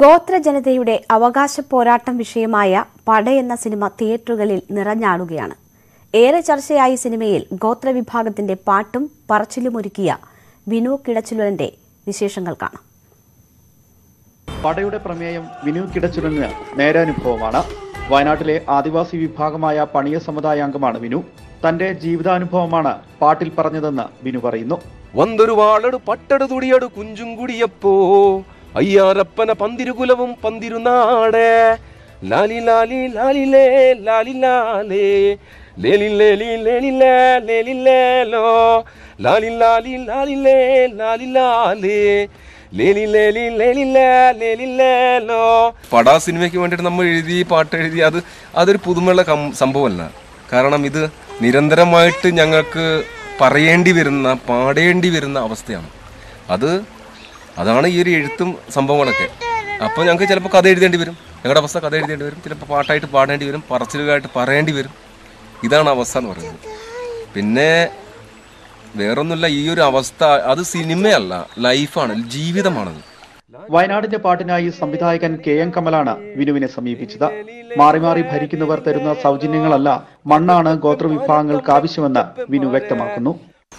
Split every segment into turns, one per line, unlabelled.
ഗോത്ര ജനതയുടെ അവകാശ പോരാട്ടം വിഷയമായ പട എന്ന സിനിമ തിയേറ്ററുകളിൽ നിറഞ്ഞാടുകയാണ് ഏറെ ചർച്ചയായ സിനിമയിൽ ഗോത്ര വിഭാഗത്തിന്റെ പാട്ടും പറച്ചിലുമൊരുക്കിയ വിനു കിടച്ചുലന്റെ വിശേഷങ്ങൾ കാണാം പടയുടെ പ്രമേയം വിനു കിടച്ചുലന് നേരാനുഭവമാണ് വയനാട്ടിലെ ആദിവാസി വിഭാഗമായ പണിയ സമുദായ അംഗമാണ് വിനു തന്റെ ജീവിതാനുഭവമാണ് പാട്ടിൽ പറഞ്ഞതെന്ന്
വിനു പറയുന്നു വന്നൊരു വാളടു പട്ടടു തുടിയടു കുഞ്ചും കുടിയപ്പോ അയ്യാറപ്പന പന്തിരുകുലവും പന്തിരുനാടേ ലാലി ലാലി ലാലിലേ ലാലി ലാലേ ലേലി ലേലി ലേലി ലേ ലേലി ലേലോ ലാലി ലാലി ലാലിലേ ലാലി ലാലേ പടാ സിനിമയ്ക്ക് വേണ്ടിയിട്ട് നമ്മൾ എഴുതി പാട്ട് എഴുതി അത് അതൊരു പുതുമയുള്ള സംഭവമല്ല കാരണം ഇത് നിരന്തരമായിട്ട് ഞങ്ങൾക്ക് പറയേണ്ടി വരുന്ന പാടേണ്ടി വരുന്ന അവസ്ഥയാണ് അത് അതാണ് ഈ ഒരു എഴുത്തും സംഭവങ്ങളൊക്കെ അപ്പോൾ ഞങ്ങൾക്ക് ചിലപ്പോൾ കഥ എഴുതേണ്ടി വരും ഞങ്ങളുടെ അവസ്ഥ കഥ എഴുതേണ്ടി വരും ചിലപ്പോൾ പാട്ടായിട്ട് പാടേണ്ടി വരും പറച്ചിലുകളായിട്ട് പറയേണ്ടി വരും ഇതാണ് അവസ്ഥ എന്ന് പറയുന്നത് പിന്നെ വേറൊന്നുമില്ല ഈ ഒരു അവസ്ഥ അത് സിനിമയല്ല ലൈഫാണ് ജീവിതമാണത്
വയനാടിന്റെ പാട്ടിനായി സംവിധായകൻ കെ എം കമലാണ് വിനുവിനെ സമീപിച്ചത് മാറി മാറി ഭരിക്കുന്നവർ തരുന്ന സൗജന്യങ്ങളല്ല മണ്ണാണ് ഗോത്രവിഭാഗങ്ങൾക്ക് ആവശ്യമെന്ന് വിനു വ്യക്തമാക്കുന്നു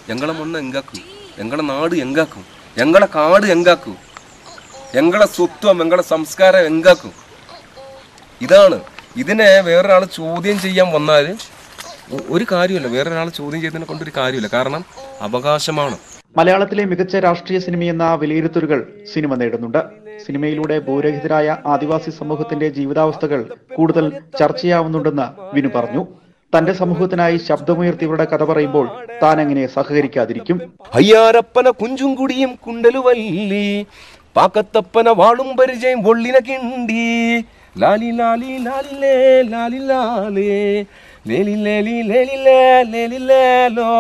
ഞങ്ങളെ മണ്ണ് എങ്കാക്കും ഞങ്ങളുടെ നാട് എങ്കാക്കും ഞങ്ങളെ കാട് എങ്കാക്കൂ ഞങ്ങളെ സ്വത്വം ഞങ്ങളെ സംസ്കാരം എങ്കാക്കൂ ഇതാണ് ഇതിനെ വേറൊരാൾ ചോദ്യം ചെയ്യാൻ വന്നാൽ ഒരു കാര്യമല്ല വേറൊരാൾ ചോദ്യം ചെയ്തതിനെ കൊണ്ടൊരു ഒരു കാര്യമില്ല കാരണം അവകാശമാണ്
മലയാളത്തിലെ മികച്ച രാഷ്ട്രീയ സിനിമയെന്ന വിലയിരുത്തലുകൾ സിനിമ നേടുന്നുണ്ട് സിനിമയിലൂടെ ഭൂരഹിതരായ ആദിവാസി സമൂഹത്തിന്റെ ജീവിതാവസ്ഥകൾ കൂടുതൽ ചർച്ചയാവുന്നുണ്ടെന്ന് വിനു പറഞ്ഞു തന്റെ സമൂഹത്തിനായി ശബ്ദമുയർത്തിയവരുടെ കഥ പറയുമ്പോൾ താൻ എങ്ങനെ സഹകരിക്കാതിരിക്കും
അയ്യാരപ്പന കുഞ്ചും കുടിയും കുണ്ടലുവല്ലി പാക്കത്തപ്പന വാളും പരിചയം വള്ളിന കിണ്ടി ലാലി ലാലി ലാലിലേ ലാലി ലാലേ ലേലി ലേലി ലേലിലേ ലേലിലേലോ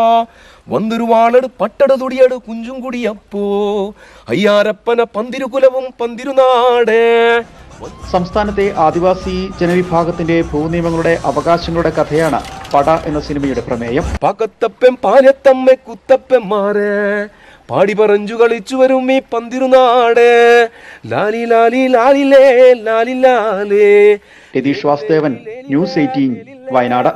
വന്നൊരു വാളട് പട്ടട തുടിയട് കുഞ്ചും കുടിയപ്പോ അയ്യാരപ്പന പന്തിരുകുലവും പന്തിരുനാടേ
സംസ്ഥാനത്തെ ആദിവാസി ജനവിഭാഗത്തിന്റെ ഭൂനിയമങ്ങളുടെ
അവകാശങ്ങളുടെ കഥയാണ് പട എന്ന സിനിമയുടെ പ്രമേയം പകത്തപ്പൻ പാനത്തമ്മ കുത്തപ്പൻ പാടി പറഞ്ഞു കളിച്ചു വരും ഈ പന്തിരുനാട് ലാലി ലാലി ലാലിലേ ലാലി ലാലേ രതീഷ് വാസുദേവൻ ന്യൂസ് എയ്റ്റീൻ
വയനാട്